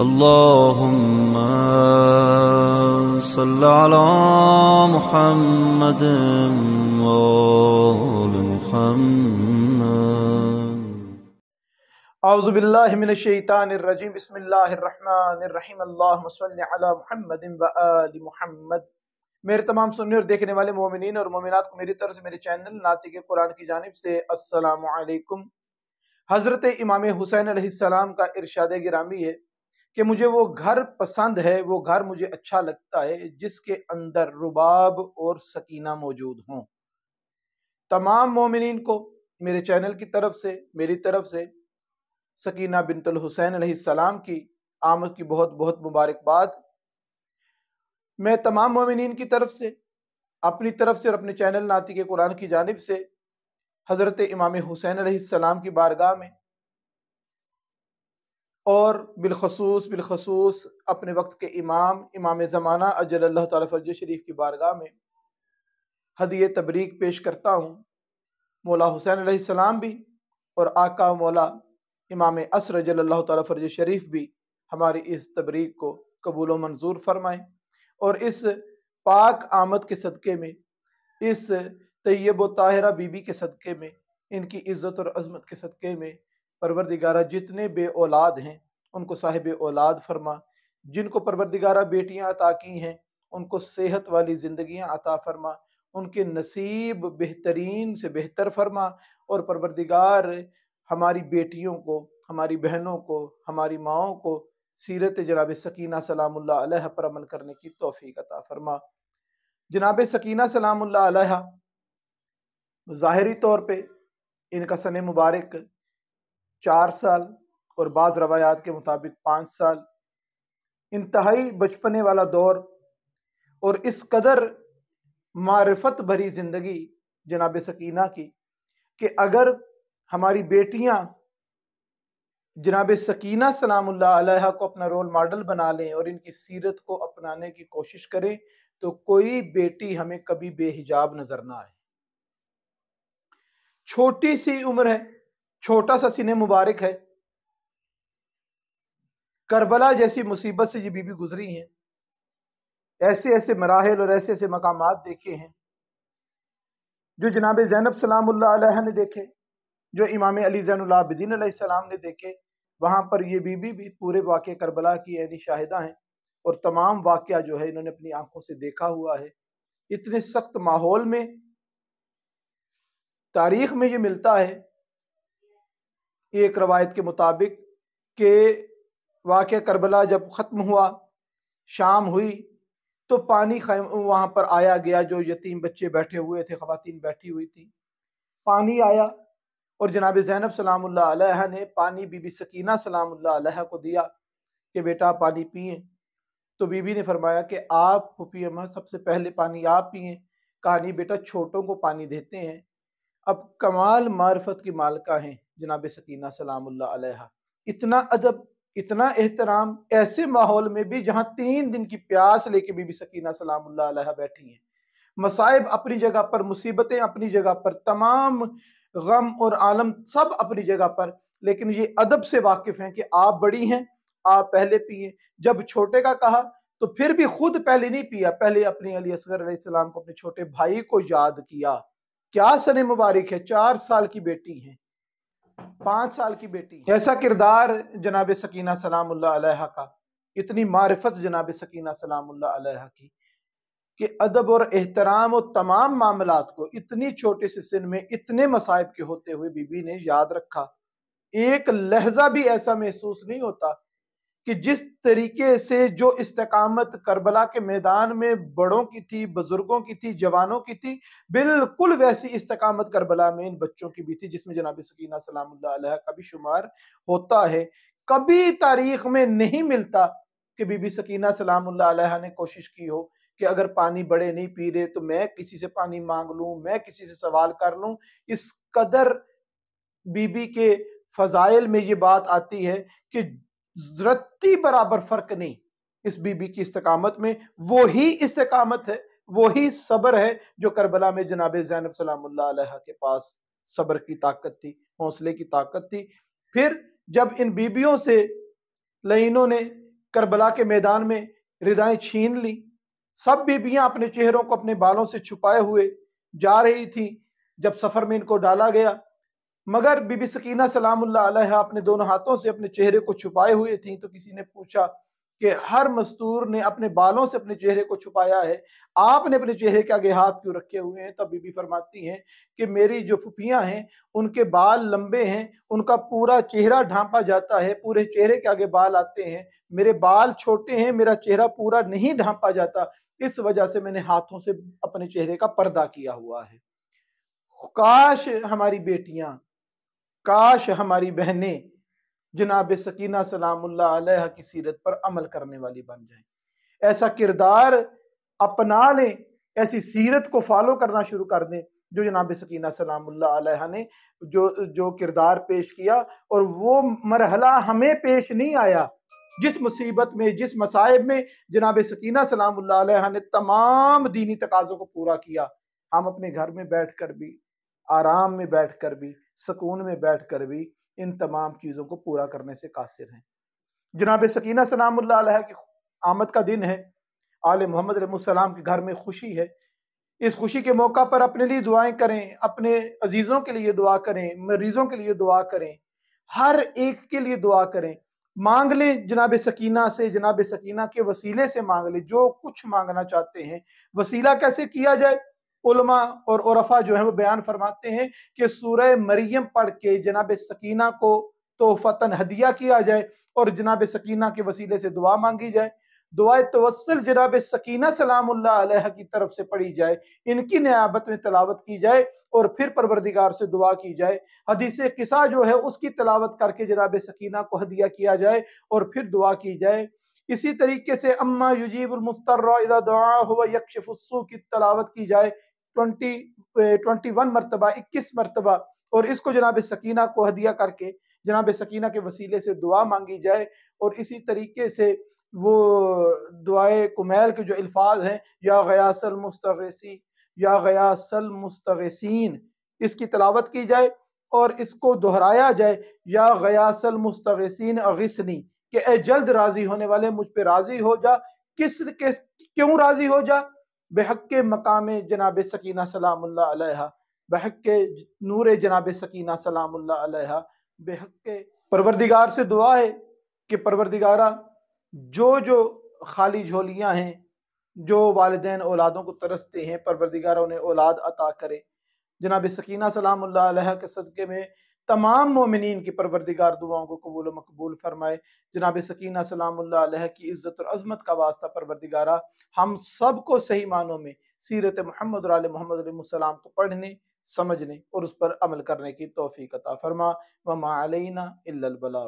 اللهم صل على محمد وآل محمد أعوذ بالله من الشيطان الرجيم بسم الله الرحمن الرحيم اللهم صل على محمد وآل محمد मेरे तमाम सुनने और देखने वाले मोमिन और मोमिनात को मेरी तरफ से मेरे चैनल नाते के कुरान की जानब से अस्सलाम वालेकुम हज़रत इमाम हुसैन अलैहिस्सलाम का इरशाद गिरामी है कि मुझे वो घर पसंद है वो घर मुझे अच्छा लगता है जिसके अंदर रुबाब और सकीना मौजूद हों तमाम मोमिन को मेरे चैनल की तरफ से मेरी तरफ से सकीना बिनतुल हुसैन सलाम की आमद की बहुत बहुत मुबारकबाद मैं तमाम मोमिन की तरफ से अपनी तरफ से और अपने चैनल नाती के कुरान की जानब से हज़रत इमाम हुसैन सलाम की बारगाह में और बिलखसूस बिलखसूस अपने वक्त के इमाम इमाम ज़माना अजल अल्लाह तर्ज शरीफ की बारगाह में हदिय तबरीक पेश करता हूँ मौला हुसैन आसमाम भी और आका मौला इमाम असर अजल अल्लाह तर्ज शरीफ भी हमारी इस तबरीक को कबूल मंजूर फरमाएं और इस पाक आमद के सदक़े में इस तैयब ताहरा बीबी के सदक़े में इनकी इज़्ज़त और अजमत के सदक़े में परवरदिगारा जितने बे औलाद हैं उनको साहिब औलाद फरमा जिनको परवरदिगारा बेटियां अता की हैं उनको सेहत वाली ज़िंदगियां अता फरमा उनके नसीब बेहतरीन से बेहतर फरमा और परवरदिगार हमारी बेटियों को हमारी बहनों को हमारी माओं को सीरत जनाब सकीना सलाम अलह पर अमल करने की तोफ़ी अता फरमा जनाब सकीना सलाम अलह ज़ाहरी तौर पर इनका सन मुबारक चार साल और बाद रवायात के मुताबिक पाँच साल इंतहाई बचपने वाला दौर और इस कदर मारफत भरी ज़िंदगी जनाब सकीना की कि अगर हमारी बेटियां जनाब सकीना सलाम को अपना रोल मॉडल बना लें और इनकी सीरत को अपनाने की कोशिश करें तो कोई बेटी हमें कभी बेहिजाब नजर ना आए छोटी सी उम्र है छोटा सा सिने मुबारक है करबला जैसी मुसीबत से ये बीबी गुजरी हैं ऐसे ऐसे मराहल और ऐसे ऐसे मकाम देखे हैं जो जनाब जैनब सलाम ने देखे जो इमाम अली जैनदीन सलाम ने देखे वहाँ पर ये बीबी भी पूरे वाक़ करबला की यानी शाहिदा हैं और तमाम वाक़ जो है इन्होंने अपनी आंखों से देखा हुआ है इतने सख्त माहौल में तारीख में ये मिलता है एक रवायत के मुताबिक के वाक़ करबला जब ख़त्म हुआ शाम हुई तो पानी वहाँ पर आया गया जो यतीम बच्चे बैठे हुए थे ख़वातीन बैठी हुई थी पानी आया और जनाब जैनब सलाम ने पानी बीबी सकीना सलाम को दिया कि बेटा पानी पिए तो बीबी ने फरमाया कि आप पी अम्मा सबसे पहले पानी आप पिए कहानी बेटा छोटों को पानी देते हैं अब कमाल मार्फत की मालका हैं जनाब सकीना सलाम इतना अदब इतना एहतराम ऐसे माहौल में भी जहाँ तीन दिन की प्यास लेके बीबी सकीना सलाम बैठी हैं मसाइब अपनी जगह पर मुसीबतें अपनी जगह पर तमाम गम और आलम सब अपनी जगह पर लेकिन ये अदब से वाकिफ हैं कि आप बड़ी हैं आप पहले पिए जब छोटे का कहा तो फिर भी खुद पहले नहीं पिया पहले अपने अली असगर को अपने छोटे भाई को याद किया क्या सने मुबारक है चार साल की बेटी है पांच साल की बेटी ऐसा किरदार जनाब सकीना सलाम का इतनी मारफत जनाब सकीना सलाम की कि अदब और एहतराम और तमाम मामला को इतनी छोटे से सिन में इतने मसाइब के होते हुए बीबी ने याद रखा एक लहजा भी ऐसा महसूस नहीं होता कि जिस तरीके से जो इस्तकामत करबला के मैदान में बड़ों की थी बुजुर्गों की थी जवानों की थी बिल्कुल वैसी इस्तकामत करबला में इन बच्चों की भी थी जिसमें जनाब सकीना सलाम का भी शुमार होता है कभी तारीख में नहीं मिलता कि बीबी सकीना सलाम ने कोशिश की हो कि अगर पानी बड़े नहीं पी रहे तो मैं किसी से पानी मांग लूं मैं किसी से सवाल कर लूं इस कदर बीबी के फजाइल में ये बात आती है कि जरती बराबर फर्क नहीं इस बीबी की इस्तकामत में वो ही इस्तकामत है वो ही सब्र है जो करबला में जनाब जैनब सलाम्ला के पास सब्र की ताकत थी हौसले की ताकत थी फिर जब इन बीबियों से लइनों ने करबला के मैदान में रिदाएं छीन ली सब बीबियां अपने चेहरों को अपने बालों से छुपाए हुए जा रही थी जब सफर में इनको डाला गया मगर बीबी सकीना सलाम अपने दोनों हाथों से अपने चेहरे को छुपाए हुए थी तो किसी ने पूछा कि हर मस्तूर ने अपने बालों से अपने चेहरे को छुपाया है आपने अपने चेहरे के आगे हाथ क्यों रखे हुए हैं तब बीबी फरमाती हैं कि मेरी जो फुफियाँ हैं उनके बाल लंबे हैं उनका पूरा चेहरा ढांपा जाता है पूरे चेहरे के आगे बाल आते हैं मेरे बाल छोटे हैं मेरा चेहरा पूरा नहीं ढांपा जाता इस वजह से मैंने हाथों से अपने चेहरे का पर्दा किया हुआ है काश हमारी बेटियां काश हमारी बहनें जनाब सकीना सलामुल्ला अलैह की सीरत पर अमल करने वाली बन जाएं ऐसा किरदार अपना लें ऐसी सीरत को फॉलो करना शुरू कर दें जो जनाब सकीना सलामुल्ला अलैह ने जो जो किरदार पेश किया और वो मरहला हमें पेश नहीं आया जिस मुसीबत में जिस मसाइब में जनाब सकीना सलाम अलैह ने तमाम दीनी तकाज़ों को पूरा किया हम अपने घर में बैठ कर भी आराम में बैठ कर भी सुकून में बैठ कर भी इन तमाम चीज़ों को पूरा करने से कासिर हैं जनाब सकीना सलाम की आमद का दिन है आल मोहम्मद सलाम के घर में खुशी है इस खुशी के मौका पर अपने लिए दुआएं करें अपने अजीज़ों के लिए दुआ करें मरीजों के लिए दुआ करें हर एक के लिए दुआ करें मांग लें जनाब सकीना से जनाब सकीना के वसीले से मांग लें जो कुछ मांगना चाहते हैं वसीला कैसे किया जाए उलमा और उरफा जो है वो बयान फरमाते हैं कि सूरह मरियम पढ़ के जनाब सकीना को तोहफतन हदिया किया जाए और जनाब सकीना के वसीले से दुआ मांगी जाए दुआ तवसल जनाब सकीना सलाम की तरफ से पढ़ी जाए इनकी नयाबत में तलावत की जाए और फिर परवरदिगार से दुआ की जाए हदीस किसा जो है उसकी तलावत करके जनाब सकीना को हदिया किया जाए और फिर दुआ की जाए इसी तरीके से अम्मा युजीबुलमस्तर दुआ हुआ यकशफ़ की तलावत की जाए ट्वेंटी ट्वेंटी वन मरतबा इक्कीस मरतबा और इसको जनाब सकीना को हदिया करके जनाब सकीना के वसीले से दुआ मांगी जाए और इसी तरीके से वो दुआए कुमैल के जो अल्फाज हैं या गयासल मुस्तगसी या गयासल मुस्तगसिन इसकी तलावत की जाए और इसको दोहराया जाए या गयासल मुस्तगसिन अगसनी के ए जल्द राज़ी होने वाले मुझ पर राज़ी हो जा किस के क्यों राज़ी हो जा बेहक मकाम जनाब सकीना सलाम बहक नूर जनाब सकीना सलाम बहक परवरदिगार से दुआ है कि परवरदिगारा जो जो खाली झोलियाँ हैं जो वालदे औलादों को तरसते हैं परवरदिगारा उन्हें औलाद अता करे जनाब सकीना सलाम के सदक़े में तमाम मोमिन की परवरदिगार दुआओं को कबूल मकबूल फ़रमाए जनाब सकीन सलाम की इज़्ज़त और अजमत का वास्ता परवरदिगारा हम सब को सही मानों में सीरत महमद मोहम्मद को पढ़ने समझने और उस पर अमल करने की तोफ़ी कता फ़रमा वमा अलना इल्लल